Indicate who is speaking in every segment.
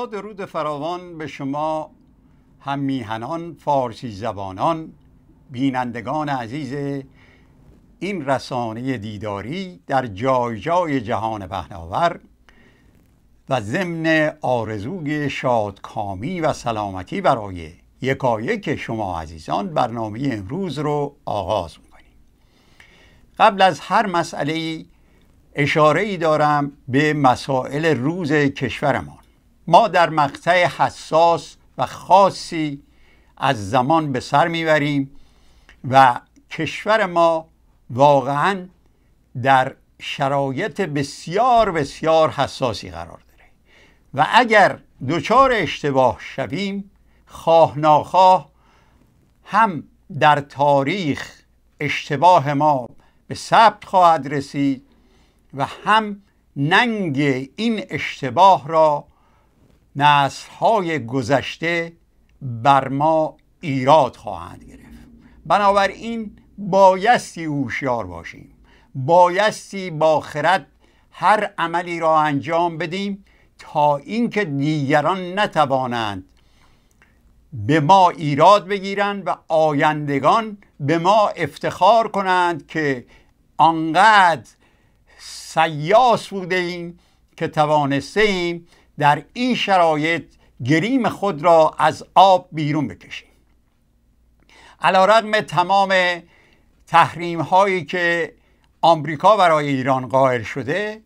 Speaker 1: با درود فراوان به شما هم میهنان فارسی زبانان بینندگان عزیز این رسانه دیداری در جای جای جهان پهناور و ضمن آرزوی شادکامی و سلامتی برای یکایک شما عزیزان برنامه امروز رو آغاز میکنیم قبل از هر مسئله اشاره ای دارم به مسائل روز کشورمان ما در مقطع حساس و خاصی از زمان به سر میبریم و کشور ما واقعا در شرایط بسیار بسیار حساسی قرار داره و اگر دچار اشتباه شویم خواه ناخواه هم در تاریخ اشتباه ما به ثبت خواهد رسید و هم ننگ این اشتباه را های گذشته بر ما ایراد خواهند گرفت بنابراین بایستی هوشیار باشیم بایستی با خرد هر عملی را انجام بدیم تا اینکه دیگران نتوانند به ما ایراد بگیرند و آیندگان به ما افتخار کنند که آنقدر سیاس بوده ایم که توانسته ایم در این شرایط گریم خود را از آب بیرون بکشیم علا رقم تمام تحریم هایی که آمریکا برای ایران قائل شده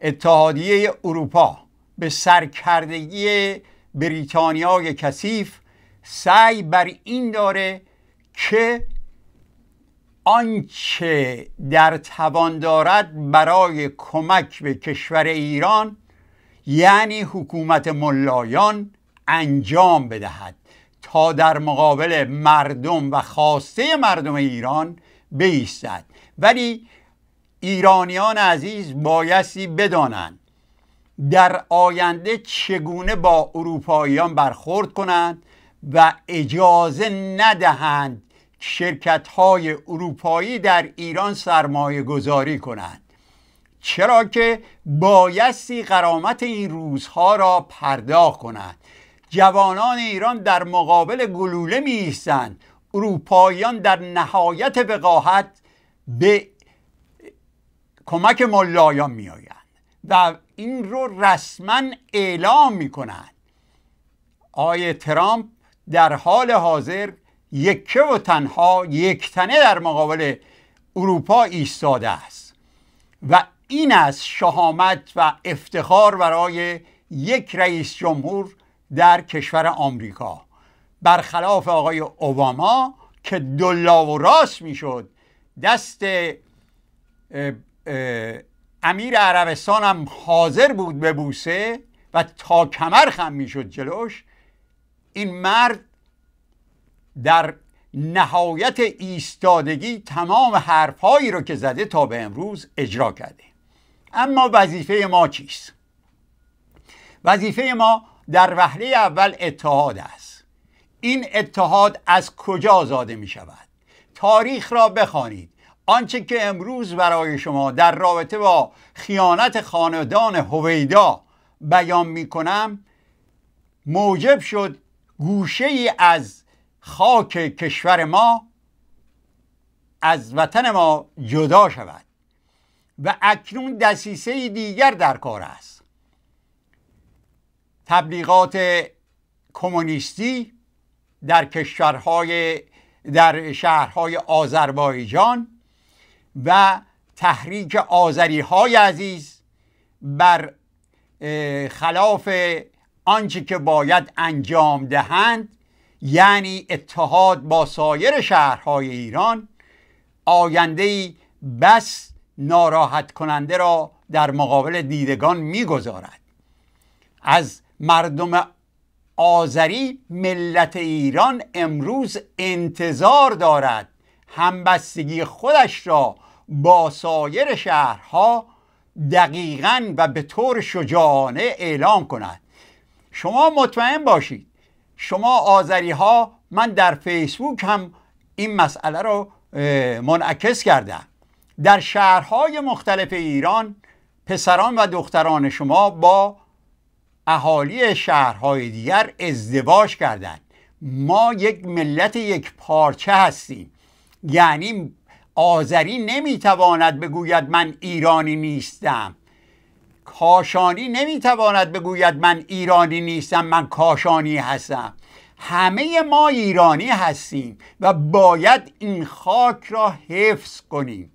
Speaker 1: اتحادیه اروپا به سرکردگی بریتانیای کثیف سعی بر این داره که آنچه در توان دارد برای کمک به کشور ایران یعنی حکومت ملایان انجام بدهد تا در مقابل مردم و خواسته مردم ایران بیستد ولی ایرانیان عزیز بایستی بدانند در آینده چگونه با اروپاییان برخورد کنند و اجازه ندهند شرکت های اروپایی در ایران سرمایه گذاری کنند چرا که بایستی قرامت این روزها را پرداخت کند جوانان ایران در مقابل گلوله می ایستند اروپاییان در نهایت بقاحت به کمک ملایان می آیند و این رو رسما اعلام می کند آقای ترامپ در حال حاضر یکه و تنها تنه در مقابل اروپا ایستاده است و این از شهامت و افتخار برای یک رئیس جمهور در کشور آمریکا برخلاف آقای اوباما که دلا و راست میشد دست امیر عربستان هم حاضر بود به بوسه و تا کمر خم میشد جلوش این مرد در نهایت ایستادگی تمام حرفهایی رو که زده تا به امروز اجرا کرده اما وظیفه ما چیست وظیفه ما در وهله اول اتحاد است این اتحاد از کجا زاده می شود تاریخ را بخوانید آنچه که امروز برای شما در رابطه با خیانت خاندان هویدا بیان می کنم موجب شد گوشه ای از خاک کشور ما از وطن ما جدا شود و اکنون دسیسه دیگر در کار است تبلیغات کمونیستی در کشورهای در شهرهای آذربایجان و تحریک آذری های عزیز بر خلاف آنچه که باید انجام دهند یعنی اتحاد با سایر شهرهای ایران آینده بس ناراحت کننده را در مقابل دیدگان میگذارد از مردم آذری ملت ایران امروز انتظار دارد همبستگی خودش را با سایر شهرها دقیقا و به طور شجاعانه اعلام کند شما مطمئن باشید شما آذری ها من در فیسبوک هم این مسئله را منعکس کردم در شهرهای مختلف ایران پسران و دختران شما با اهالی شهرهای دیگر ازدواج کردند ما یک ملت یک پارچه هستیم یعنی آذری نمیتواند بگوید من ایرانی نیستم کاشانی نمیتواند بگوید من ایرانی نیستم من کاشانی هستم همه ما ایرانی هستیم و باید این خاک را حفظ کنیم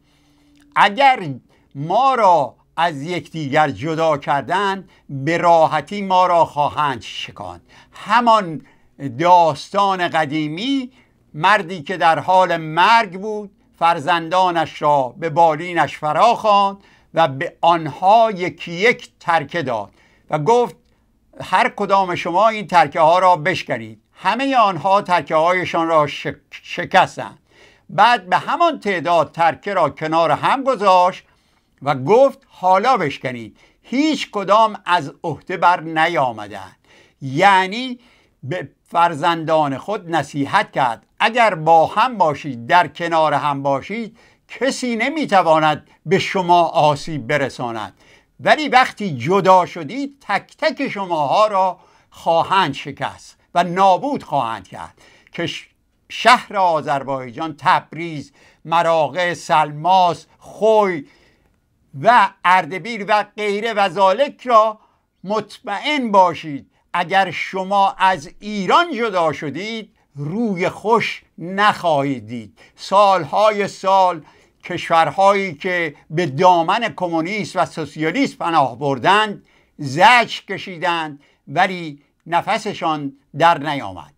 Speaker 1: اگر ما را از یکدیگر جدا کردن به راحتی ما را خواهند شکاند همان داستان قدیمی مردی که در حال مرگ بود فرزندانش را به بالینش فرا خواند و به آنها یکی یک ترکه داد و گفت هر کدام شما این ترکه ها را بشکنید همه آنها ترکه هایشان را شکستند بعد به همان تعداد ترکه را کنار هم گذاشت و گفت حالا بشکنید هیچ کدام از عهده بر نیامدند یعنی به فرزندان خود نصیحت کرد اگر با هم باشید در کنار هم باشید کسی نمیتواند به شما آسیب برساند ولی وقتی جدا شدید تک تک شماها را خواهند شکست و نابود خواهند کرد که شهر آذربایجان تبریز مراغه سلماس خوی و اردبیل و غیره و ذالک را مطمئن باشید اگر شما از ایران جدا شدید روی خوش نخواهید دید سالهای سال کشورهایی که به دامن کمونیست و سوسیالیست پناه بردند زج کشیدند ولی نفسشان در نیامد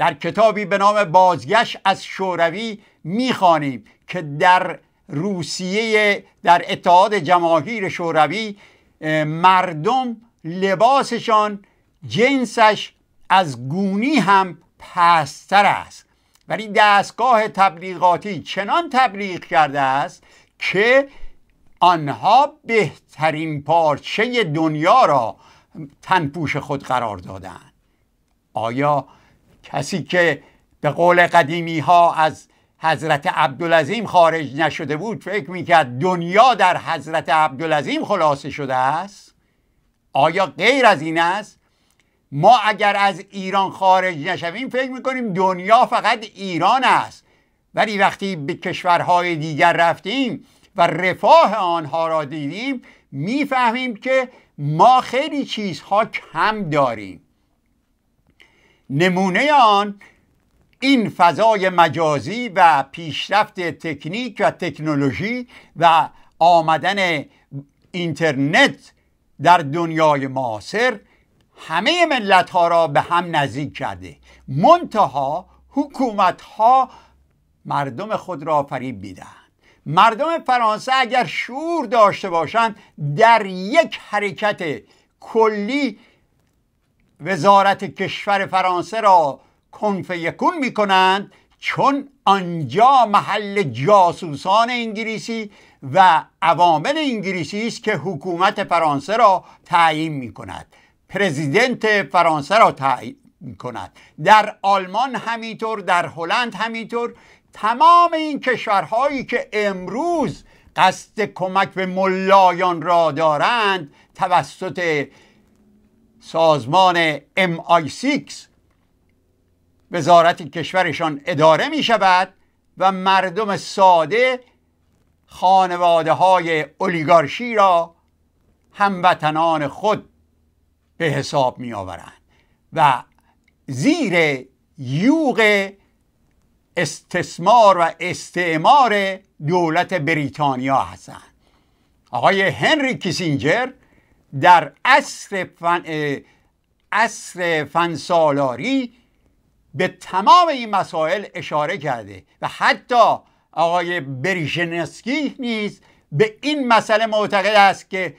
Speaker 1: در کتابی به نام بازگشت از شوروی میخوانیم که در روسیه در اتحاد جماهیر شوروی مردم لباسشان جنسش از گونی هم پستر است ولی دستگاه تبلیغاتی چنان تبلیغ کرده است که آنها بهترین پارچه دنیا را تنپوش خود قرار دادن آیا کسی که به قول قدیمی ها از حضرت عبدالعظیم خارج نشده بود فکر میکرد دنیا در حضرت عبدالعظیم خلاصه شده است آیا غیر از این است ما اگر از ایران خارج نشویم فکر میکنیم دنیا فقط ایران است ولی وقتی به کشورهای دیگر رفتیم و رفاه آنها را دیدیم میفهمیم که ما خیلی چیزها کم داریم نمونه آن این فضای مجازی و پیشرفت تکنیک و تکنولوژی و آمدن اینترنت در دنیای معاصر همه ملت ها را به هم نزدیک کرده منتها حکومت ها مردم خود را فریب میدهند مردم فرانسه اگر شعور داشته باشند در یک حرکت کلی وزارت کشور فرانسه را کنف یکون می کنند چون آنجا محل جاسوسان انگلیسی و عوامل انگلیسی است که حکومت فرانسه را تعیین می کند پرزیدنت فرانسه را تعیین می کند در آلمان همینطور در هلند همینطور تمام این کشورهایی که امروز قصد کمک به ملایان را دارند توسط سازمان MI6 وزارت کشورشان اداره می شود و مردم ساده خانواده های اولیگارشی را هموطنان خود به حساب می آورند و زیر یوغ استثمار و استعمار دولت بریتانیا هستند آقای هنری کیسینجر در اصر فن فنسالاری به تمام این مسائل اشاره کرده و حتی آقای بریشنسکی نیز به این مسئله معتقد است که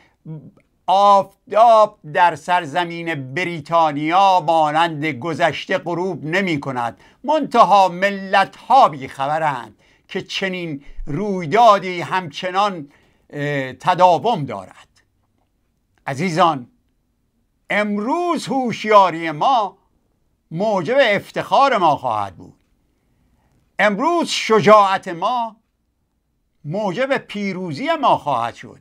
Speaker 1: آفتاب در سرزمین بریتانیا مانند گذشته غروب نمی کند منتها ملت ها خبرند که چنین رویدادی همچنان تداوم دارد عزیزان امروز هوشیاری ما موجب افتخار ما خواهد بود امروز شجاعت ما موجب پیروزی ما خواهد شد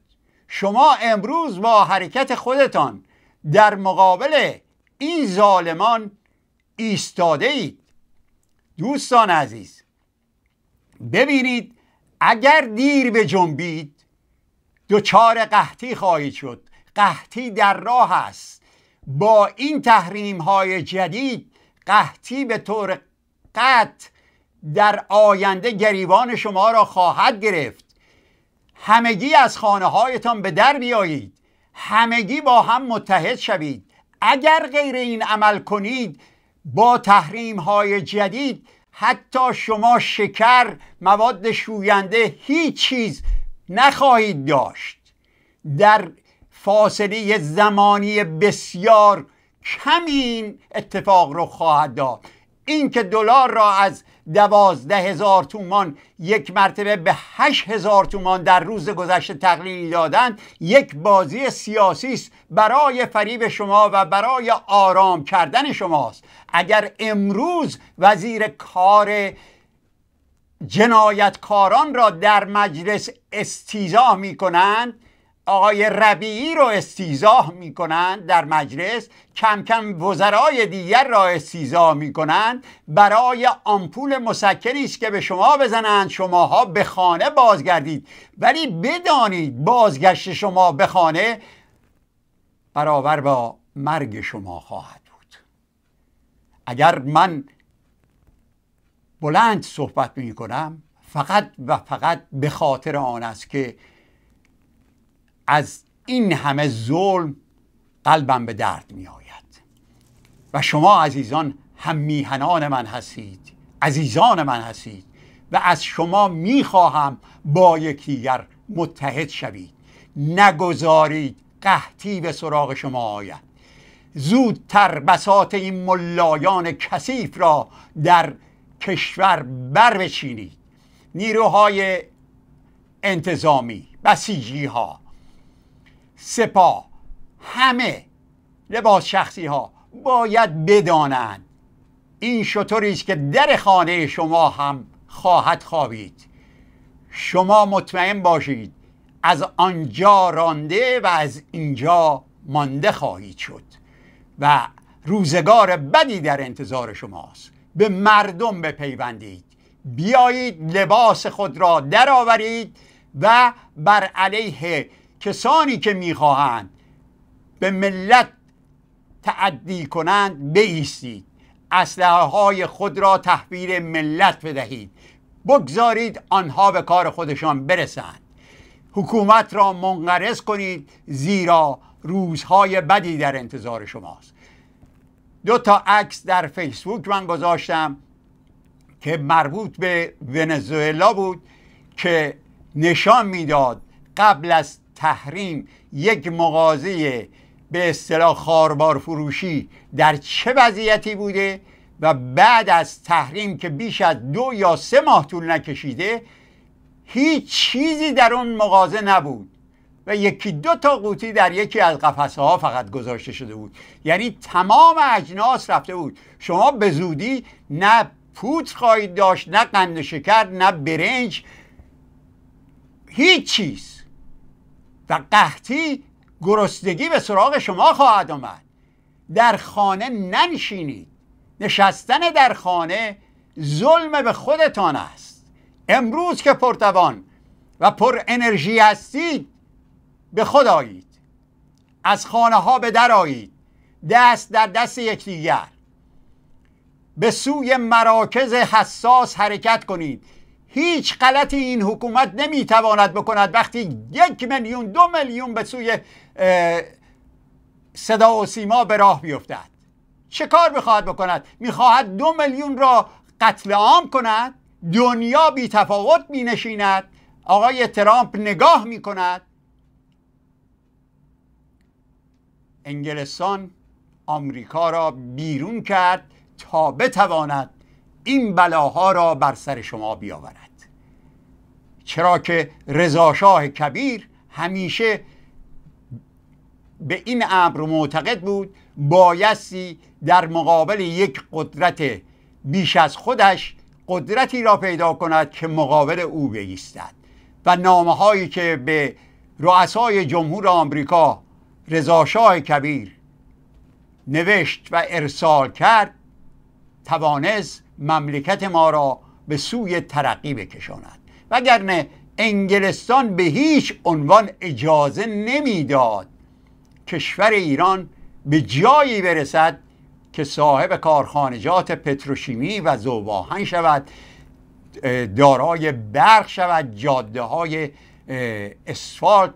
Speaker 1: شما امروز با حرکت خودتان در مقابل این ظالمان ایستاده اید دوستان عزیز ببینید اگر دیر به جنبید دوچار قحطی خواهید شد قحطی در راه است با این تحریم های جدید قحطی به طور قطع در آینده گریبان شما را خواهد گرفت همگی از خانه هایتان به در بیایید همگی با هم متحد شوید اگر غیر این عمل کنید با تحریم های جدید حتی شما شکر مواد شوینده هیچ چیز نخواهید داشت در فاصله زمانی بسیار کمی اتفاق رو خواهد داد اینکه دلار را از دوازده هزار تومان یک مرتبه به هشت هزار تومان در روز گذشته تقلیل دادند یک بازی سیاسی است برای فریب شما و برای آرام کردن شماست اگر امروز وزیر کار جنایتکاران را در مجلس استیزاه می کنند آقای ربیعی رو استیزاه میکنند در مجلس کم کم وزرای دیگر را استیزاه میکنند برای آمپول مسکری است که به شما بزنند شماها به خانه بازگردید ولی بدانید بازگشت شما به خانه برابر با مرگ شما خواهد بود اگر من بلند صحبت می فقط و فقط به خاطر آن است که از این همه ظلم قلبم به درد می آید و شما عزیزان هم میهنان من هستید عزیزان من هستید و از شما می خواهم با یکدیگر متحد شوید نگذارید قحطی به سراغ شما آید زودتر بساط این ملایان کثیف را در کشور بر بچینید نیروهای انتظامی بسیجی ها سپاه همه لباس شخصی ها باید بدانند این شطوری است که در خانه شما هم خواهد خوابید شما مطمئن باشید از آنجا رانده و از اینجا مانده خواهید شد و روزگار بدی در انتظار شماست به مردم بپیوندید بیایید لباس خود را درآورید و بر علیه کسانی که میخواهند به ملت تعدی کنند بیستید اسلحه های خود را تحویل ملت بدهید بگذارید آنها به کار خودشان برسند حکومت را منقرض کنید زیرا روزهای بدی در انتظار شماست دو تا عکس در فیسبوک من گذاشتم که مربوط به ونزوئلا بود که نشان میداد قبل از تحریم یک مغازه به اصطلاح خاربار فروشی در چه وضعیتی بوده و بعد از تحریم که بیش از دو یا سه ماه طول نکشیده هیچ چیزی در اون مغازه نبود و یکی دو تا قوطی در یکی از قفسه ها فقط گذاشته شده بود یعنی تمام اجناس رفته بود شما به زودی نه پوت خواهید داشت نه قند شکر نه برنج هیچ چیز و قحطی گرسنگی به سراغ شما خواهد آمد در خانه ننشینید نشستن در خانه ظلم به خودتان است امروز که پرتوان و پر انرژی هستید به خود آیید از خانه ها به در آیید دست در دست یکدیگر به سوی مراکز حساس حرکت کنید هیچ غلطی این حکومت نمیتواند بکند وقتی یک میلیون دو میلیون به سوی صدا و سیما به راه بیفتد چه کار میخواهد بکند میخواهد دو میلیون را قتل عام کند دنیا بی تفاوت می نشیند آقای ترامپ نگاه می کند انگلستان آمریکا را بیرون کرد تا بتواند این بلاها را بر سر شما بیاورد چرا که رضاشاه کبیر همیشه به این امر معتقد بود بایستی در مقابل یک قدرت بیش از خودش قدرتی را پیدا کند که مقابل او بایستد و نامه هایی که به رؤسای جمهور آمریکا رضاشاه کبیر نوشت و ارسال کرد توانست مملکت ما را به سوی ترقی بکشاند وگرنه انگلستان به هیچ عنوان اجازه نمیداد کشور ایران به جایی برسد که صاحب کارخانجات پتروشیمی و زوباهن شود دارای برق شود جاده های اسفالت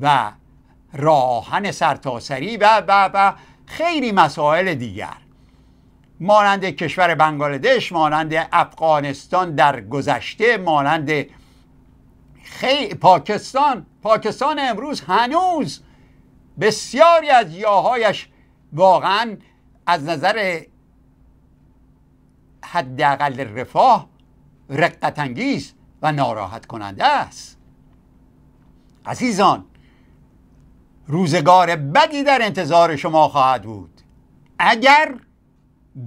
Speaker 1: و راهن سرتاسری و و و خیلی مسائل دیگر مانند کشور بنگلادش مانند افغانستان در گذشته مانند خی... پاکستان پاکستان امروز هنوز بسیاری از یاهایش واقعا از نظر حداقل رفاه رقت انگیز و ناراحت کننده است عزیزان روزگار بدی در انتظار شما خواهد بود اگر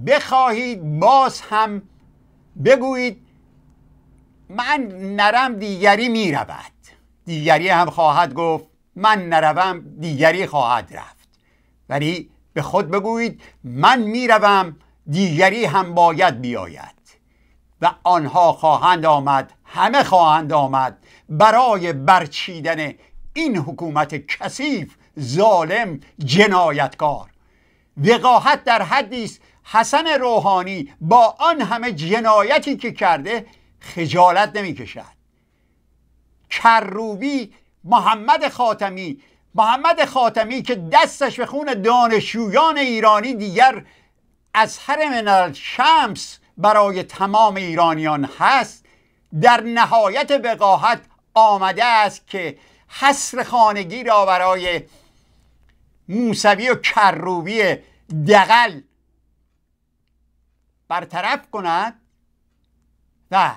Speaker 1: بخواهید باز هم بگویید من نرم دیگری می رود. دیگری هم خواهد گفت من نروم دیگری خواهد رفت ولی به خود بگویید من میروم دیگری هم باید بیاید و آنها خواهند آمد همه خواهند آمد برای برچیدن این حکومت کثیف ظالم جنایتکار وقاحت در حدی است حسن روحانی با آن همه جنایتی که کرده خجالت نمیکشد کروبی محمد خاتمی محمد خاتمی که دستش به خون دانشجویان ایرانی دیگر از منال شمس برای تمام ایرانیان هست در نهایت بقاحت آمده است که حسر خانگی را برای موسوی و کروبی دقل برطرف کند و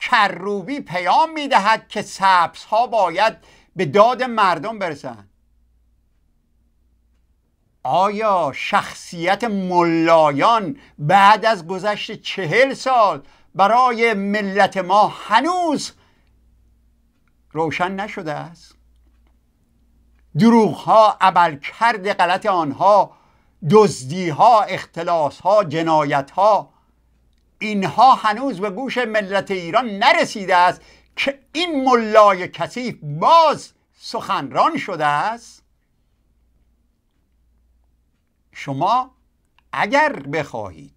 Speaker 1: کروبی پیام میدهد که سبس ها باید به داد مردم برسند آیا شخصیت ملایان بعد از گذشت چهل سال برای ملت ما هنوز روشن نشده است دروغ ها عبل کرد غلط آنها دزدی ها اختلاس ها جنایت ها اینها هنوز به گوش ملت ایران نرسیده است که این ملای کثیف باز سخنران شده است شما اگر بخواهید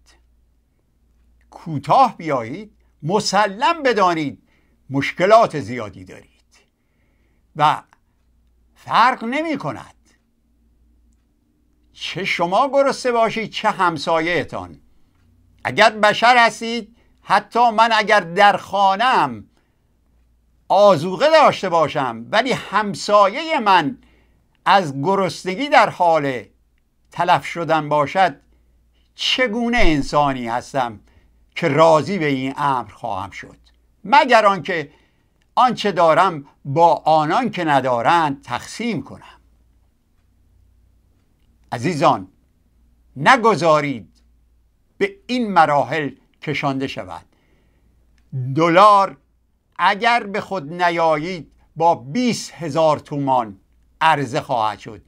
Speaker 1: کوتاه بیایید مسلم بدانید مشکلات زیادی دارید و فرق نمی کند چه شما گرسته باشید چه همسایهتان اگر بشر هستید حتی من اگر در خانم آزوقه داشته باشم ولی همسایه من از گرسنگی در حال تلف شدن باشد چگونه انسانی هستم که راضی به این امر خواهم شد مگر آنکه آنچه دارم با آنان که ندارند تقسیم کنم عزیزان نگذارید به این مراحل کشانده شود دلار اگر به خود نیایید با 20 هزار تومان عرضه خواهد شد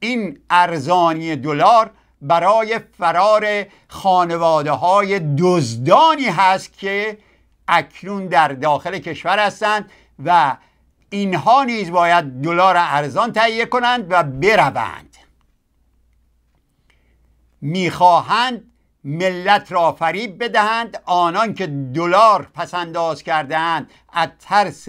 Speaker 1: این ارزانی دلار برای فرار خانواده های دزدانی هست که اکنون در داخل کشور هستند و اینها نیز باید دلار ارزان تهیه کنند و بروند میخواهند ملت را فریب بدهند آنان که دلار پسنداز کردهاند از ترس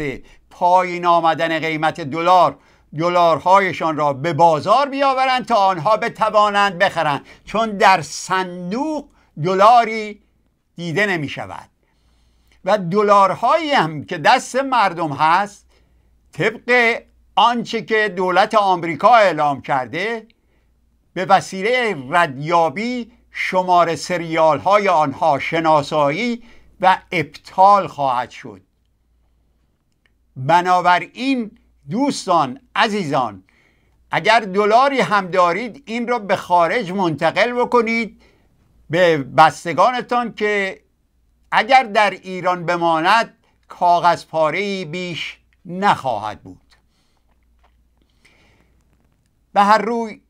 Speaker 1: پایین آمدن قیمت دلار دلارهایشان را به بازار بیاورند تا آنها بتوانند بخرند چون در صندوق دلاری دیده نمی شود و دلارهایی هم که دست مردم هست طبق آنچه که دولت آمریکا اعلام کرده به وسیله ردیابی شماره سریال های آنها شناسایی و ابطال خواهد شد بنابراین دوستان عزیزان اگر دلاری هم دارید این را به خارج منتقل بکنید به بستگانتان که اگر در ایران بماند کاغذ پاره بیش نخواهد بود به هر روی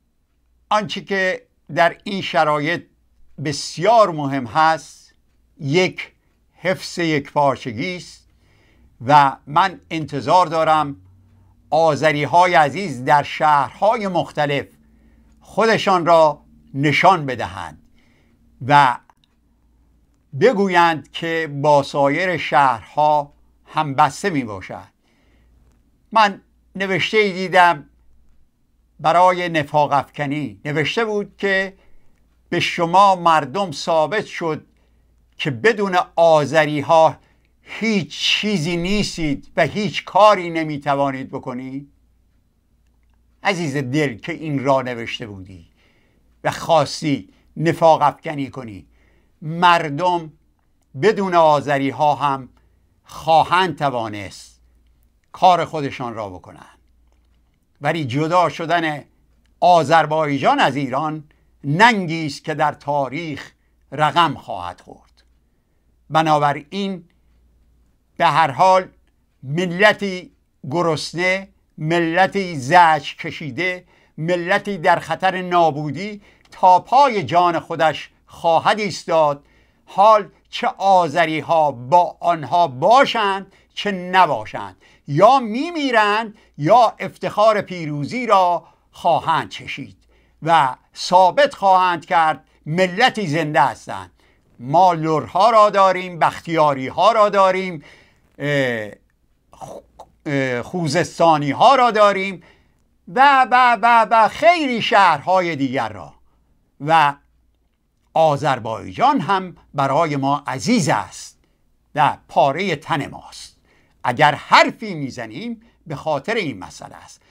Speaker 1: آنچه که در این شرایط بسیار مهم هست یک حفظ یک پارچگی است و من انتظار دارم آذری های عزیز در شهرهای مختلف خودشان را نشان بدهند و بگویند که با سایر شهرها بسته می باشد من نوشته ای دیدم برای نفاق افکنی نوشته بود که به شما مردم ثابت شد که بدون آذری ها هیچ چیزی نیستید و هیچ کاری نمیتوانید بکنید عزیز دل که این را نوشته بودی و خاصی نفاق افکنی کنی مردم بدون آذری ها هم خواهند توانست کار خودشان را بکنند ولی جدا شدن آذربایجان از ایران ننگی است که در تاریخ رقم خواهد خورد بنابراین به هر حال ملتی گرسنه ملتی زج کشیده ملتی در خطر نابودی تا پای جان خودش خواهد ایستاد حال چه آذری ها با آنها باشند که نباشند یا میمیرند یا افتخار پیروزی را خواهند چشید و ثابت خواهند کرد ملتی زنده هستند ما لورها را داریم بختیاری ها را داریم خوزستانی ها را داریم و و و و خیلی شهرهای دیگر را و آذربایجان هم برای ما عزیز است و پاره تن ماست اگر حرفی میزنیم به خاطر این مسئله است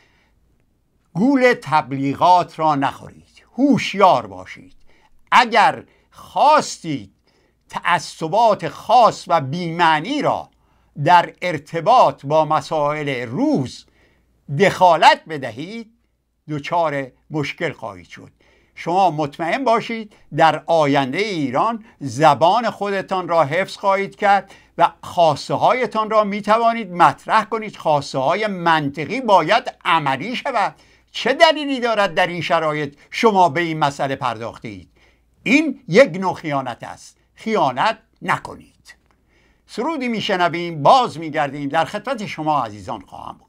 Speaker 1: گول تبلیغات را نخورید هوشیار باشید اگر خواستید تعصبات خاص و بیمعنی را در ارتباط با مسائل روز دخالت بدهید دچار مشکل خواهید شد شما مطمئن باشید در آینده ایران زبان خودتان را حفظ خواهید کرد و خواسته هایتان را می توانید مطرح کنید خواسته های منطقی باید عملی شود چه دلیلی دارد در این شرایط شما به این مسئله پرداخته اید این یک نوع خیانت است خیانت نکنید سرودی میشنویم باز میگردیم در خدمت شما عزیزان خواهم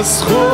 Speaker 2: הזכות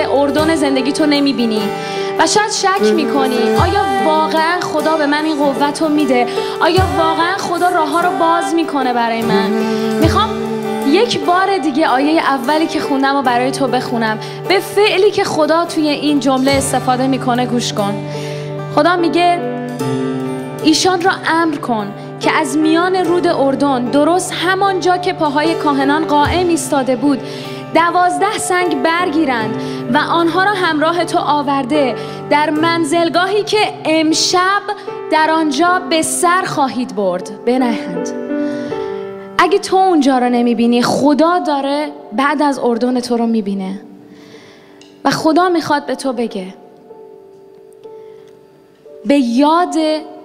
Speaker 3: اردن زندگی تو نمیبینی و شاید شک میکنی آیا واقعا خدا به من این قوت رو میده آیا واقعا خدا راه ها رو باز میکنه برای من میخوام یک بار دیگه آیه اولی که خوندم و برای تو بخونم به فعلی که خدا توی این جمله استفاده میکنه گوش کن خدا میگه ایشان را امر کن که از میان رود اردن درست همان جا که پاهای کاهنان قائم ایستاده بود دوازده سنگ برگیرند و آنها را همراه تو آورده در منزلگاهی که امشب در آنجا به سر خواهید برد بنهند اگه تو اونجا را نمیبینی خدا داره بعد از اردن تو رو میبینه و خدا میخواد به تو بگه به یاد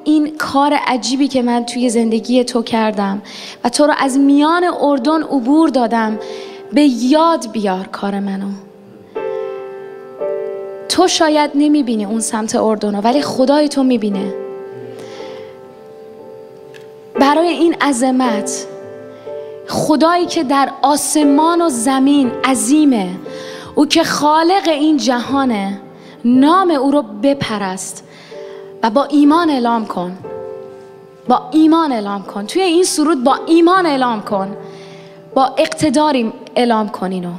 Speaker 3: این کار عجیبی که من توی زندگی تو کردم و تو رو از میان اردن عبور دادم به یاد بیار کار منو تو شاید نمیبینی اون سمت اردنو ولی خدای تو میبینه برای این عظمت خدایی که در آسمان و زمین عظیمه او که خالق این جهانه نام او رو بپرست و با ایمان اعلام کن با ایمان اعلام کن توی این سرود با ایمان اعلام کن با اقتداریم اعلام کنین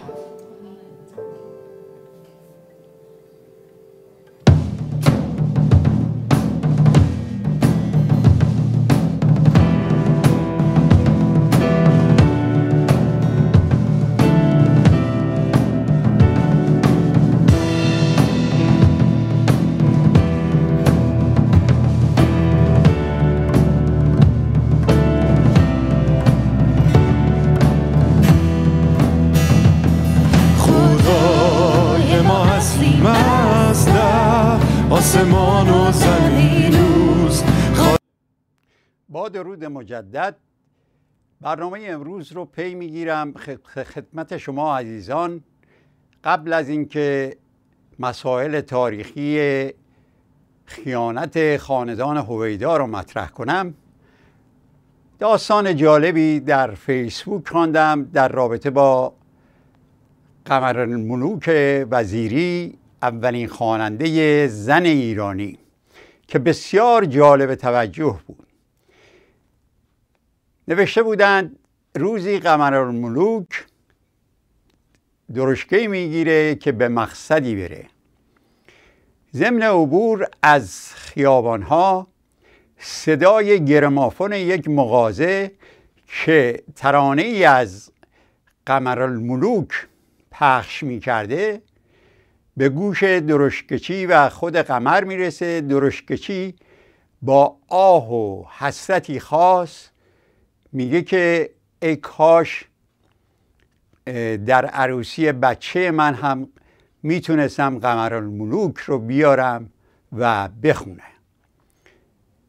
Speaker 1: درود رود مجدد برنامه امروز رو پی میگیرم خدمت شما عزیزان قبل از اینکه مسائل تاریخی خیانت خاندان هویدا رو مطرح کنم داستان جالبی در فیسبوک خواندم در رابطه با قمر قمرالملوک وزیری اولین خواننده زن ایرانی که بسیار جالب توجه بود نوشته بودند روزی قمرالملوک درشکه میگیره که به مقصدی بره ضمن عبور از خیابانها صدای گرمافون یک مغازه که ترانه ای از قمرالملوک پخش می کرده به گوش درشکچی و خود قمر میرسه درشکچی با آه و حسرتی خاص میگه که ای کاش در عروسی بچه من هم میتونستم قمرالملوک رو بیارم و بخونه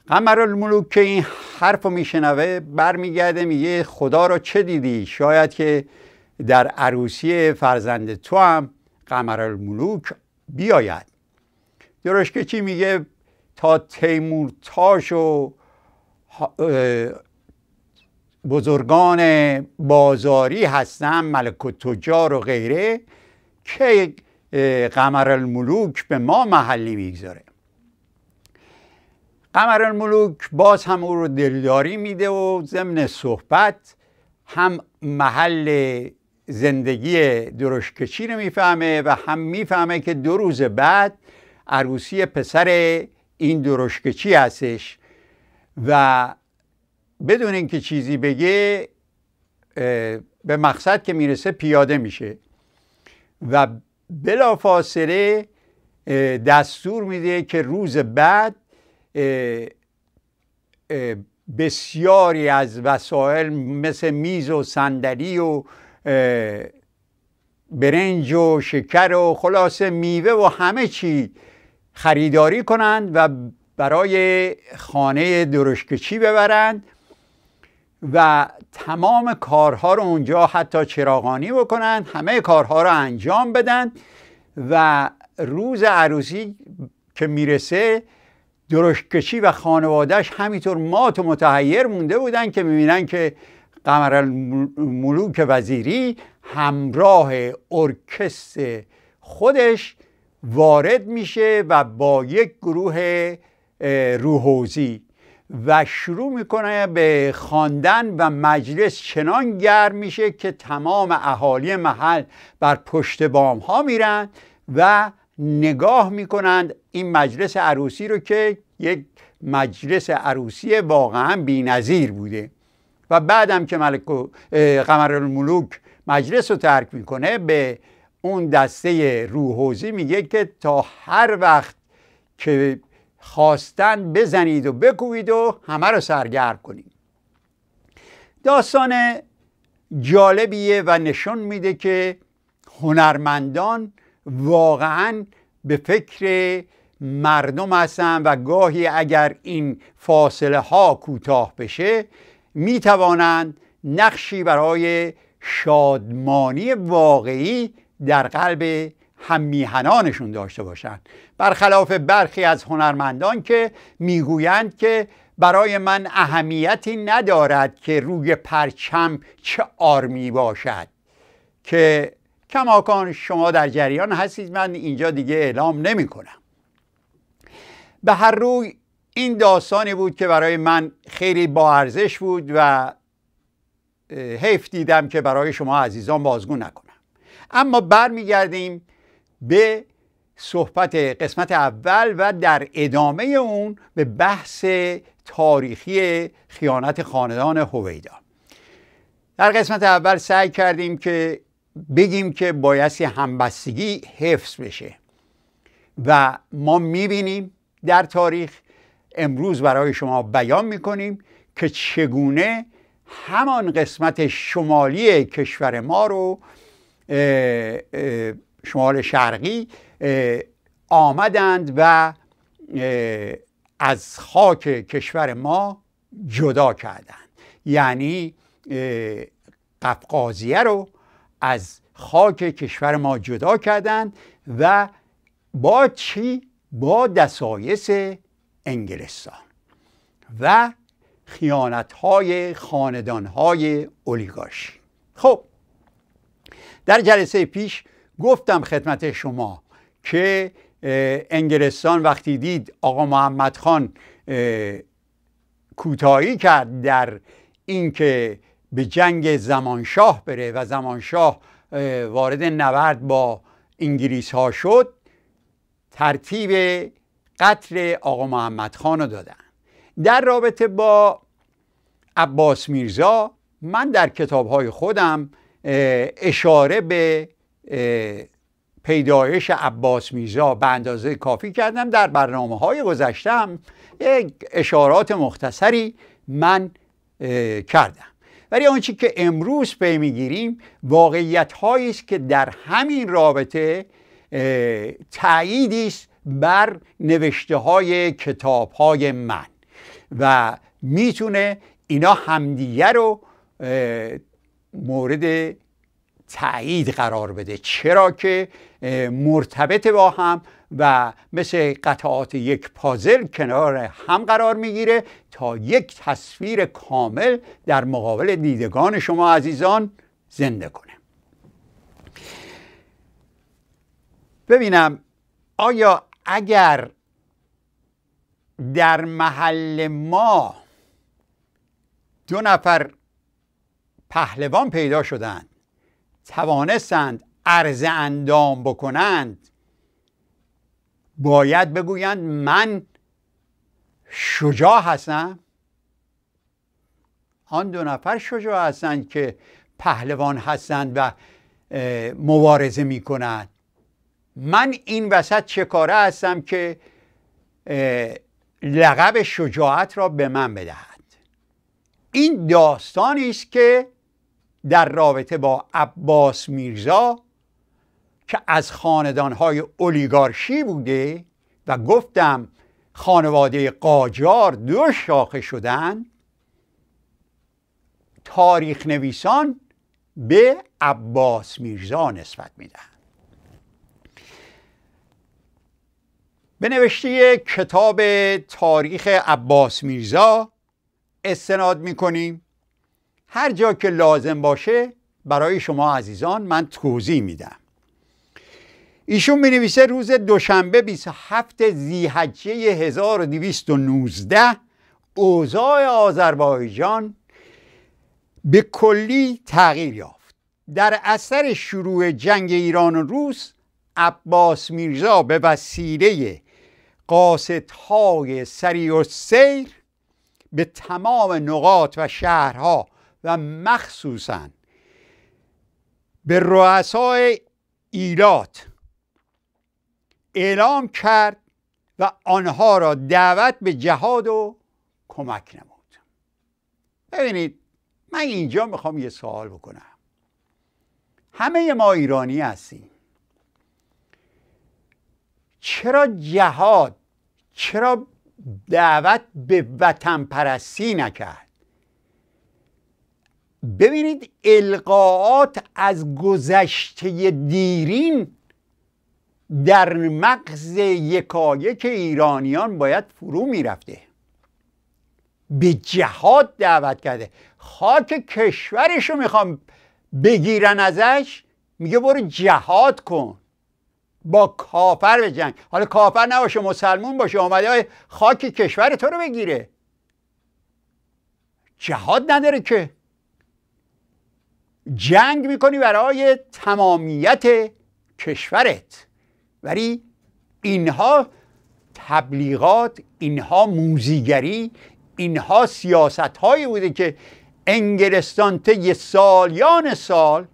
Speaker 1: قمرالملوک که این حرف رو میشنوه برمیگرده میگه خدا رو چه دیدی شاید که در عروسی فرزند تو هم قمرالملوک بیاید که چی میگه تا تیمورتاش و بزرگان بازاری هستن ملک و تجار و غیره که قمر الملوک به ما محلی میگذاره قمر الملوک باز هم او رو دلداری میده و ضمن صحبت هم محل زندگی درشکچی رو میفهمه و هم میفهمه که دو روز بعد عروسی پسر این درشکچی هستش و بدون اینکه چیزی بگه به مقصد که میرسه پیاده میشه و بلافاصله دستور میده که روز بعد بسیاری از وسایل مثل میز و صندلی و برنج و شکر و خلاصه میوه و همه چی خریداری کنند و برای خانه درشکچی ببرند و تمام کارها رو اونجا حتی چراغانی بکنن همه کارها رو انجام بدن و روز عروسی که میرسه درشکشی و خانوادهش همینطور مات و متحیر مونده بودن که میبینن که قمر ملوک وزیری همراه ارکست خودش وارد میشه و با یک گروه روحوزی و شروع میکنه به خواندن و مجلس چنان گرم میشه که تمام اهالی محل بر پشت بام ها میرن و نگاه میکنند این مجلس عروسی رو که یک مجلس عروسی واقعا نظیر بوده و بعدم که ملک قمرالملوک مجلس رو ترک میکنه به اون دسته روحوزی میگه که تا هر وقت که خواستن بزنید و بکوید و همه رو سرگرم کنید داستان جالبیه و نشون میده که هنرمندان واقعا به فکر مردم هستن و گاهی اگر این فاصله ها کوتاه بشه می نقشی برای شادمانی واقعی در قلب هم میهنانشون داشته باشند برخلاف برخی از هنرمندان که میگویند که برای من اهمیتی ندارد که روی پرچم چه آرمی باشد که کماکان شما در جریان هستید من اینجا دیگه اعلام نمی کنم به هر روی این داستانی بود که برای من خیلی با ارزش بود و حیف دیدم که برای شما عزیزان بازگو نکنم اما برمیگردیم به صحبت قسمت اول و در ادامه اون به بحث تاریخی خیانت خاندان هویدا در قسمت اول سعی کردیم که بگیم که بایستی همبستگی حفظ بشه و ما میبینیم در تاریخ امروز برای شما بیان میکنیم که چگونه همان قسمت شمالی کشور ما رو شمال شرقی آمدند و از خاک کشور ما جدا کردند یعنی قفقازیه رو از خاک کشور ما جدا کردند و با چی؟ با دسایس انگلستان و خیانت های خاندان های اولیگاش. خب در جلسه پیش گفتم خدمت شما که انگلستان وقتی دید آقا محمد خان کوتاهی کرد در اینکه به جنگ زمانشاه بره و زمانشاه وارد نبرد با انگلیس ها شد ترتیب قتل آقا محمد خان رو دادن در رابطه با عباس میرزا من در کتاب های خودم اشاره به پیدایش عباس میزا به اندازه کافی کردم در برنامه های گذشتم یک اشارات مختصری من کردم ولی آنچه که امروز پی میگیریم واقعیت است که در همین رابطه تأییدی است بر نوشته های کتاب های من و میتونه اینا همدیگه رو مورد تایید قرار بده چرا که مرتبط با هم و مثل قطعات یک پازل کنار هم قرار میگیره تا یک تصویر کامل در مقابل دیدگان شما عزیزان زنده کنه ببینم آیا اگر در محل ما دو نفر پهلوان پیدا شدند توانستند عرض اندام بکنند باید بگویند من شجاع هستم آن دو نفر شجاع هستند که پهلوان هستند و مبارزه می کنند من این وسط چه کاره هستم که لقب شجاعت را به من بدهد این داستانی است که در رابطه با عباس میرزا که از خاندانهای اولیگارشی بوده و گفتم خانواده قاجار دو شاخه شدن تاریخ نویسان به عباس میرزا نسبت میدن به نوشته کتاب تاریخ عباس میرزا استناد میکنیم هر جا که لازم باشه برای شما عزیزان من توضیح میدم ایشون می نویسه روز دوشنبه 27 زیحجه 1219 اوضاع آذربایجان به کلی تغییر یافت در اثر شروع جنگ ایران و روس عباس میرزا به وسیله قاصدهای سری و سیر به تمام نقاط و شهرها و مخصوصا به رؤسای ایلات اعلام کرد و آنها را دعوت به جهاد و کمک نمود ببینید من اینجا میخوام یه سوال بکنم همه ما ایرانی هستیم چرا جهاد چرا دعوت به وطن پرستی نکرد ببینید القاعات از گذشته دیرین در مغز یکایک ایرانیان باید فرو میرفته به جهاد دعوت کرده خاک کشورش رو میخوام بگیرن ازش میگه برو جهاد کن با کافر به جنگ حالا کافر نباشه مسلمون باشه اومده های خاک کشور تو رو بگیره جهاد نداره که جنگ میکنی برای تمامیت کشورت ولی اینها تبلیغات اینها موزیگری اینها سیاست هایی بوده که انگلستان طی سالیان سال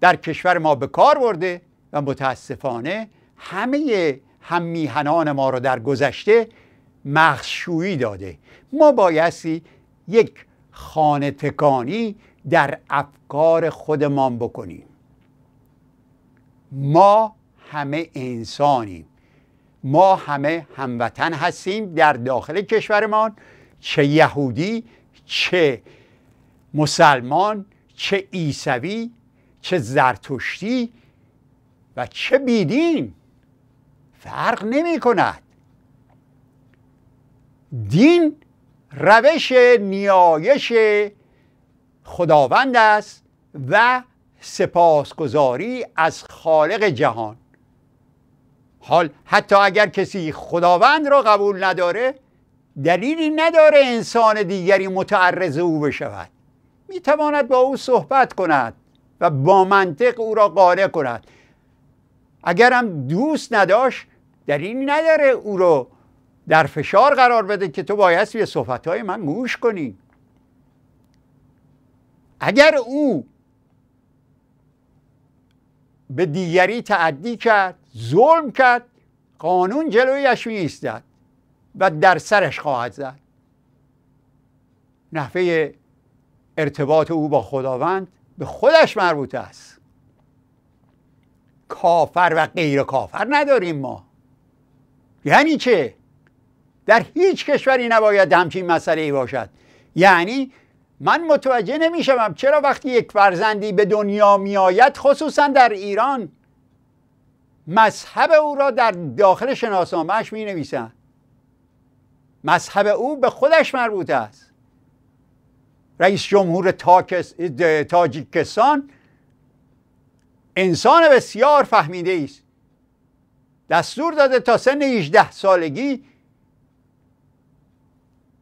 Speaker 1: در کشور ما به کار برده و متاسفانه همه هممیهنان ما رو در گذشته مخشویی داده ما بایستی یک خانه تکانی در افکار خودمان بکنیم ما همه انسانیم ما همه هموطن هستیم در داخل کشورمان چه یهودی چه مسلمان چه عیسوی چه زرتشتی و چه بیدین فرق نمی کند دین روش نیایش خداوند است و سپاسگزاری از خالق جهان حال حتی اگر کسی خداوند را قبول نداره دلیلی نداره انسان دیگری متعرض او بشود میتواند با او صحبت کند و با منطق او را قانع کند اگرم دوست نداشت دلیلی نداره او رو در فشار قرار بده که تو بایستی به صحبتهای من گوش کنی اگر او به دیگری تعدی کرد ظلم کرد قانون جلویش میستد و در سرش خواهد زد نحوه ارتباط او با خداوند به خودش مربوط است کافر و غیر کافر نداریم ما یعنی چه در هیچ کشوری نباید همچین مسئله ای باشد یعنی من متوجه نمیشم چرا وقتی یک فرزندی به دنیا میآید خصوصا در ایران مذهب او را در داخل شناسنامهاش می نویسن. مذهب او به خودش مربوط است رئیس جمهور تاجیکستان انسان بسیار فهمیده است دستور داده تا سن 18 سالگی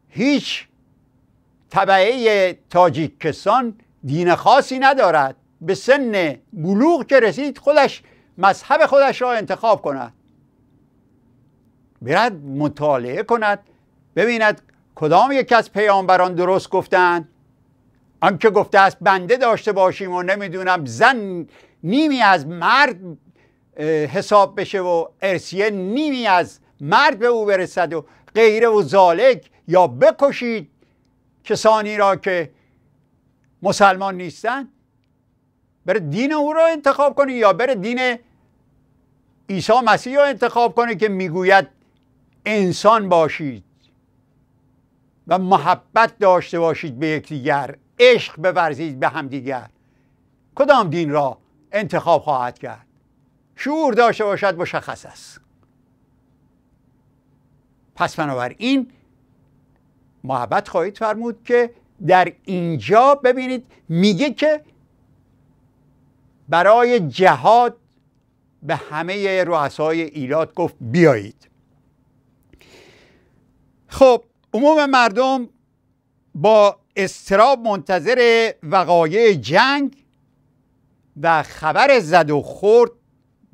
Speaker 1: هیچ طبعه تاجیکستان دین خاصی ندارد به سن بلوغ که رسید خودش مذهب خودش را انتخاب کند برد مطالعه کند ببیند کدام یک از پیامبران درست گفتند آنکه گفته است بنده داشته باشیم و نمیدونم زن نیمی از مرد حساب بشه و ارسیه نیمی از مرد به او برسد و غیره و زالک یا بکشید کسانی را که مسلمان نیستن بره دین او را انتخاب کنه یا بره دین عیسی مسیح را انتخاب کنه که میگوید انسان باشید و محبت داشته باشید به یکدیگر عشق بورزید به همدیگر کدام دین را انتخاب خواهد کرد شعور داشته باشد مشخص است پس بنابراین محبت خواهید فرمود که در اینجا ببینید میگه که برای جهاد به همه رؤسای ایلات گفت بیایید خب عموم مردم با استراب منتظر وقایع جنگ و خبر زد و خورد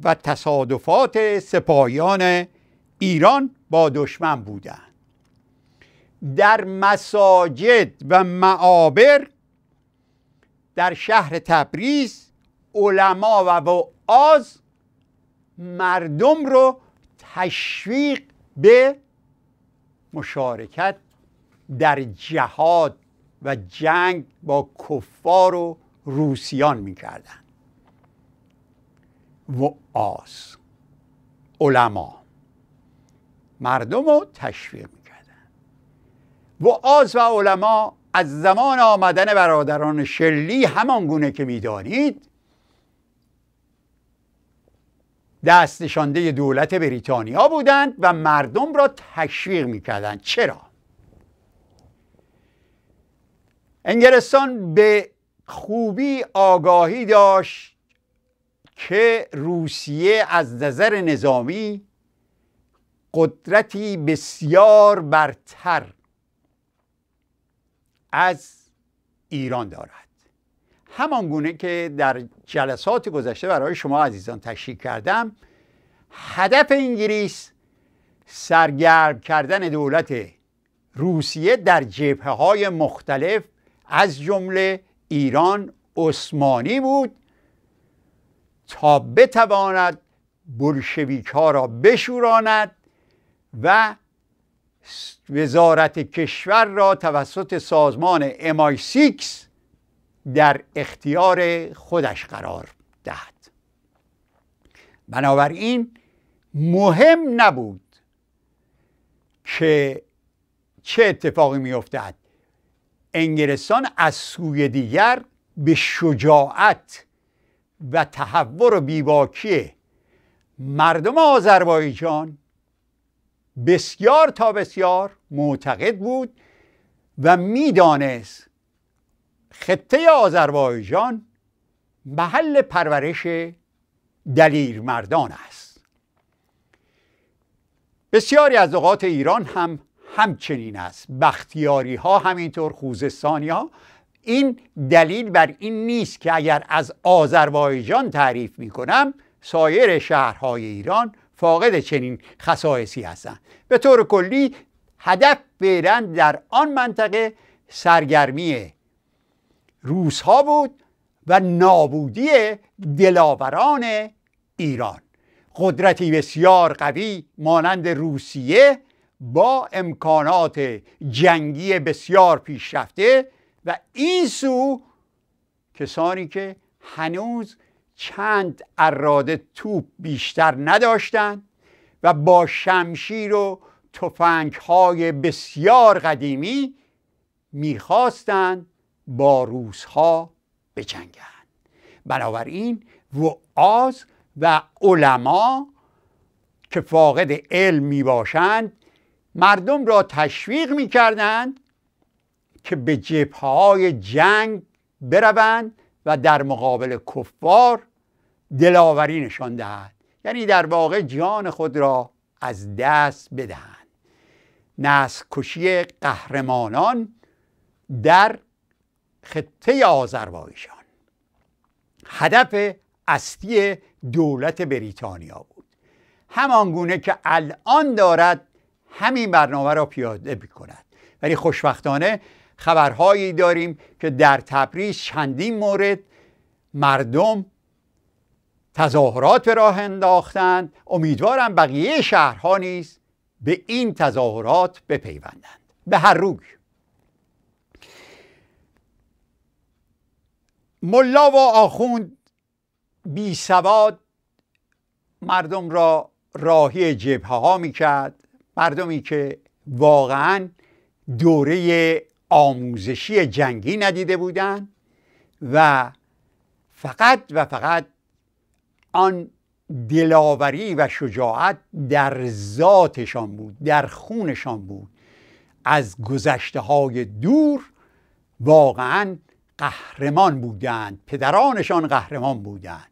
Speaker 1: و تصادفات سپاهیان ایران با دشمن بودند در مساجد و معابر در شهر تبریز علما و وعاز مردم رو تشویق به مشارکت در جهاد و جنگ با کفار و روسیان و وعاز علما مردم رو تشویق آز و علما از زمان آمدن برادران شلی همان گونه که میدانید دستشانده دولت بریتانیا بودند و مردم را تشویق میکردند چرا انگلستان به خوبی آگاهی داشت که روسیه از نظر نظامی قدرتی بسیار برتر از ایران دارد همان گونه که در جلسات گذشته برای شما عزیزان تشریح کردم هدف انگلیس سرگرم کردن دولت روسیه در جبهه های مختلف از جمله ایران عثمانی بود تا بتواند بلشویک ها را بشوراند و وزارت کشور را توسط سازمان امای سیکس در اختیار خودش قرار دهد بنابراین مهم نبود که چه اتفاقی می افتد انگلستان از سوی دیگر به شجاعت و تحور و بیباکی مردم آذربایجان بسیار تا بسیار معتقد بود و میدانست خطه آذربایجان محل پرورش دلیر مردان است بسیاری از اوقات ایران هم همچنین است بختیاری ها همینطور خوزستانی ها این دلیل بر این نیست که اگر از آذربایجان تعریف می سایر شهرهای ایران فاقد چنین خصایصی هستند به طور کلی هدف فعلا در آن منطقه سرگرمی روس ها بود و نابودی دلاوران ایران قدرتی بسیار قوی مانند روسیه با امکانات جنگی بسیار پیشرفته و این سو کسانی که هنوز چند اراده توپ بیشتر نداشتند و با شمشیر و تفنگ های بسیار قدیمی میخواستند با روس ها بجنگند بنابراین وعاز و علما که فاقد علم می باشند مردم را تشویق می که به جبهه های جنگ بروند و در مقابل کفار دلاوری نشان دهد یعنی در واقع جان خود را از دست بدهند نسل کشی قهرمانان در خطه آذربایجان هدف اصلی دولت بریتانیا بود همان گونه که الان دارد همین برنامه را پیاده می کند ولی خوشبختانه خبرهایی داریم که در تبریز چندین مورد مردم تظاهرات به راه انداختند امیدوارم بقیه شهرها نیز به این تظاهرات بپیوندند به هر روی ملا و آخوند بی سواد مردم را راهی جبهه ها می کرد مردمی که واقعا دوره آموزشی جنگی ندیده بودند و فقط و فقط آن دلاوری و شجاعت در ذاتشان بود در خونشان بود از گذشته های دور واقعا قهرمان بودند پدرانشان قهرمان بودند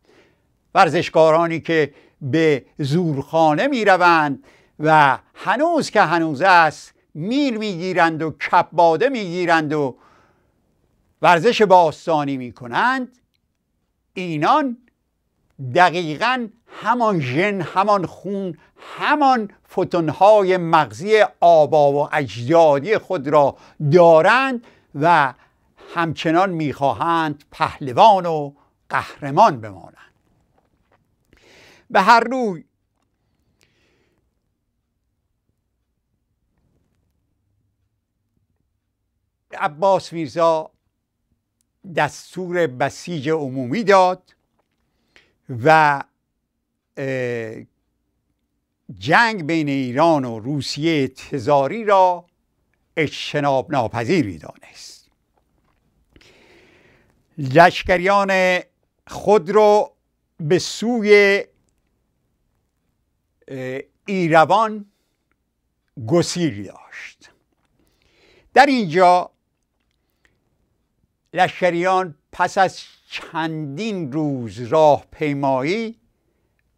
Speaker 1: ورزشکارانی که به زورخانه می روند و هنوز که هنوز است میل میگیرند و کپ باده میگیرند و ورزش باستانی میکنند اینان دقیقا همان ژن همان خون همان فوتونهای مغزی آبا و اجدادی خود را دارند و همچنان میخواهند پهلوان و قهرمان بمانند به هر روی عباس میرزا دستور بسیج عمومی داد و جنگ بین ایران و روسیه تزاری را اجتناب ناپذیر میدانست لشکریان خود را به سوی ایروان گسیل داشت در اینجا لشکریان پس از چندین روز راه پیمایی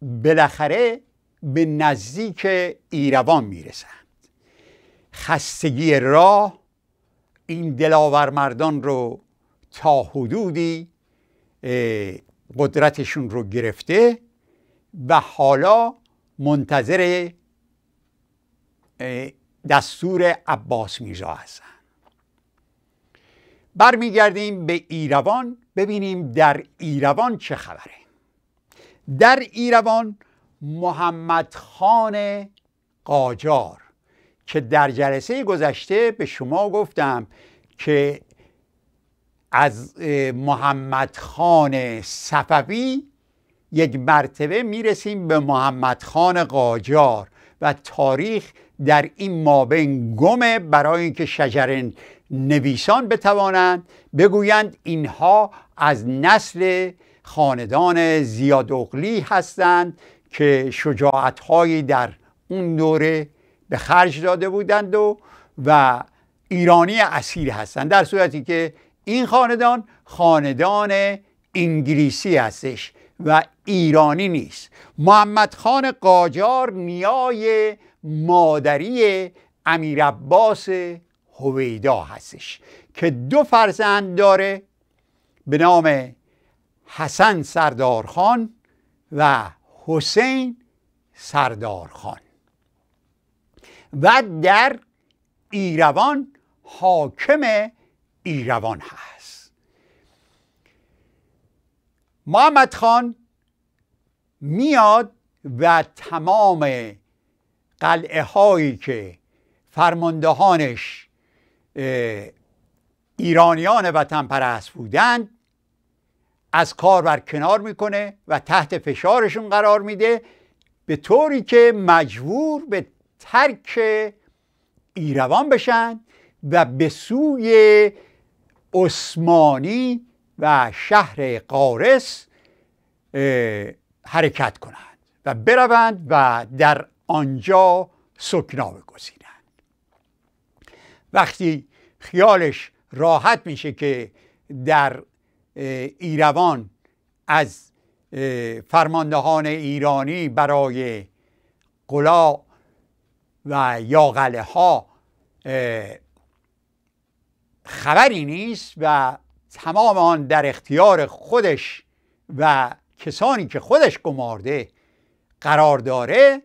Speaker 1: بالاخره به نزدیک ایروان میرسند خستگی راه این دلاور مردان رو تا حدودی قدرتشون رو گرفته و حالا منتظر دستور عباس میرزا هستند برمیگردیم به ایروان ببینیم در ایروان چه خبره در ایروان محمد خان قاجار که در جلسه گذشته به شما گفتم که از محمد خان صفوی یک مرتبه میرسیم به محمد خان قاجار و تاریخ در این مابین گمه برای اینکه شجرن نویسان بتوانند بگویند اینها از نسل خاندان زیادوغلی هستند که شجاعتهایی در اون دوره به خرج داده بودند و و ایرانی اسیر هستند در صورتی که این خاندان خاندان انگلیسی هستش و ایرانی نیست محمد خان قاجار نیای مادری امیر هویدا هستش که دو فرزند داره به نام حسن سردارخان و حسین سردارخان و در ایروان حاکم ایروان هست محمد خان میاد و تمام قلعه هایی که فرماندهانش ایرانیان وطن پرست بودن از کار بر کنار میکنه و تحت فشارشون قرار میده به طوری که مجبور به ترک ایروان بشن و به سوی عثمانی و شهر قارس حرکت کنند و بروند و در آنجا سکنا بگذارند وقتی خیالش راحت میشه که در ایروان از فرماندهان ایرانی برای قلا و یاغله ها خبری نیست و تمام آن در اختیار خودش و کسانی که خودش گمارده قرار داره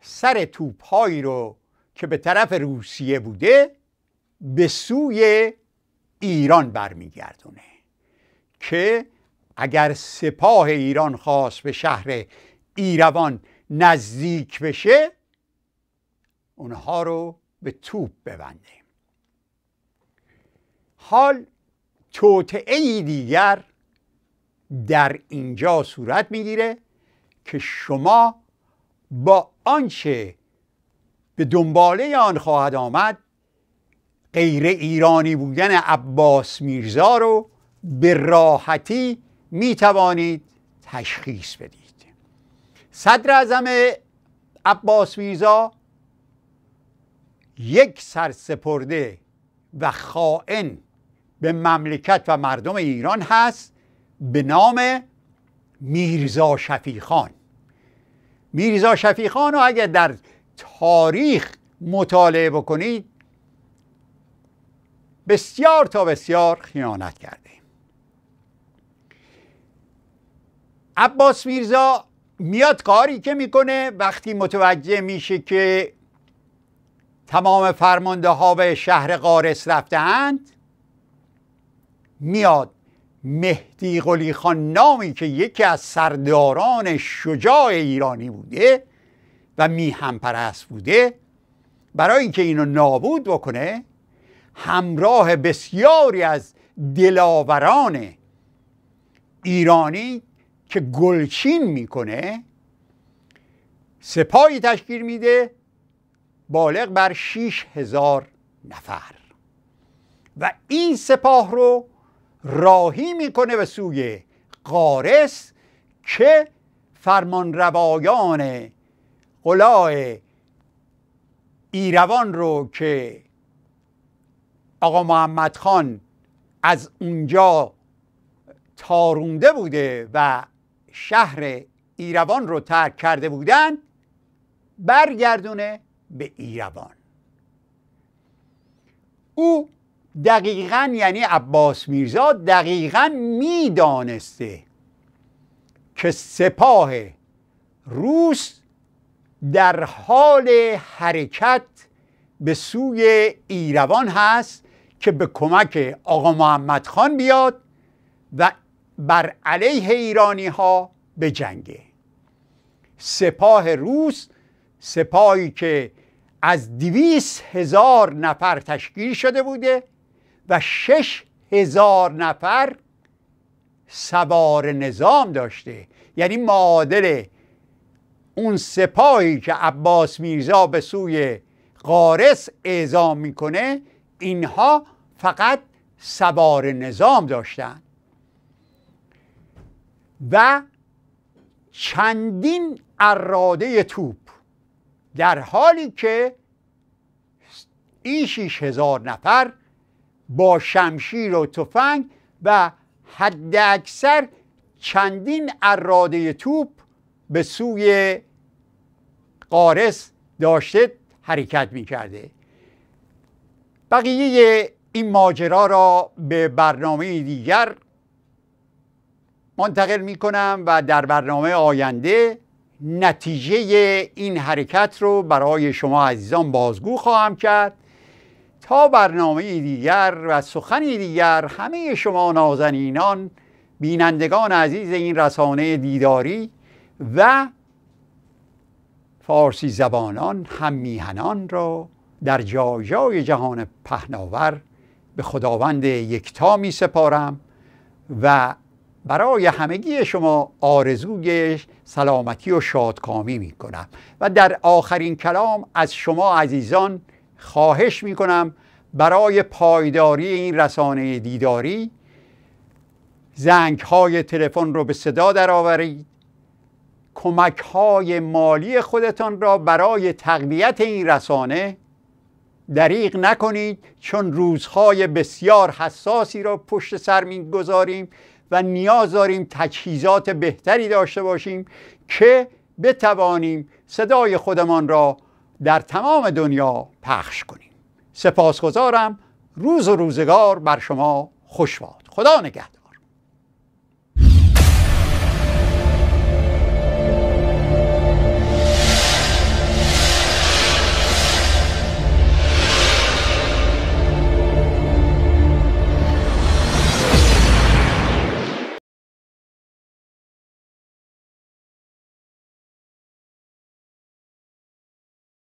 Speaker 1: سر توپهایی رو که به طرف روسیه بوده به سوی ایران برمیگردونه که اگر سپاه ایران خواست به شهر ایروان نزدیک بشه اونها رو به توپ ببنده حال توطعه دیگر در اینجا صورت میگیره که شما با آنچه به دنباله آن خواهد آمد غیر ایرانی بودن عباس میرزا رو به راحتی می توانید تشخیص بدید صدر اعظم عباس میرزا یک سرسپرده و خائن به مملکت و مردم ایران هست به نام میرزا شفیخان میرزا شفیخان رو اگر در تاریخ مطالعه بکنید بسیار تا بسیار خیانت کرده عباس میرزا میاد کاری که میکنه وقتی متوجه میشه که تمام فرمانده ها به شهر قارس رفته اند میاد مهدی قلی خان نامی که یکی از سرداران شجاع ایرانی بوده و میهم پرست بوده برای اینکه اینو نابود بکنه همراه بسیاری از دلاوران ایرانی که گلچین میکنه سپاهی تشکیل میده بالغ بر 6 هزار نفر و این سپاه رو راهی میکنه به سوی قارس که فرمان روایان قلاع ایروان رو که آقا محمد خان از اونجا تارونده بوده و شهر ایروان رو ترک کرده بودند برگردونه به ایروان او دقیقا یعنی عباس میرزا دقیقا میدانسته که سپاه روس در حال حرکت به سوی ایروان هست که به کمک آقا محمد خان بیاد و بر علیه ایرانی ها به جنگه سپاه روس سپاهی که از دیویس هزار نفر تشکیل شده بوده و شش هزار نفر سوار نظام داشته یعنی معادل اون سپاهی که عباس میرزا به سوی قارس اعزام میکنه اینها فقط سوار نظام داشتن و چندین اراده توپ در حالی که این شیش هزار نفر با شمشیر و تفنگ و حد اکثر چندین اراده توپ به سوی قارس داشته حرکت می کرده بقیه این ماجرا را به برنامه دیگر منتقل می کنم و در برنامه آینده نتیجه این حرکت رو برای شما عزیزان بازگو خواهم کرد تا برنامه دیگر و سخنی دیگر همه شما نازنینان بینندگان عزیز این رسانه دیداری و فارسی زبانان هم میهنان را در جای جای جهان پهناور به خداوند یکتا می سپارم و برای همگی شما آرزوی سلامتی و شادکامی می کنم و در آخرین کلام از شما عزیزان خواهش می کنم برای پایداری این رسانه دیداری زنگ های تلفن رو به صدا درآورید کمک های مالی خودتان را برای تقویت این رسانه دریغ نکنید چون روزهای بسیار حساسی را پشت سر میگذاریم و نیاز داریم تجهیزات بهتری داشته باشیم که بتوانیم صدای خودمان را در تمام دنیا پخش کنیم سپاسگزارم روز و روزگار بر شما خوش باد خدا نگهدار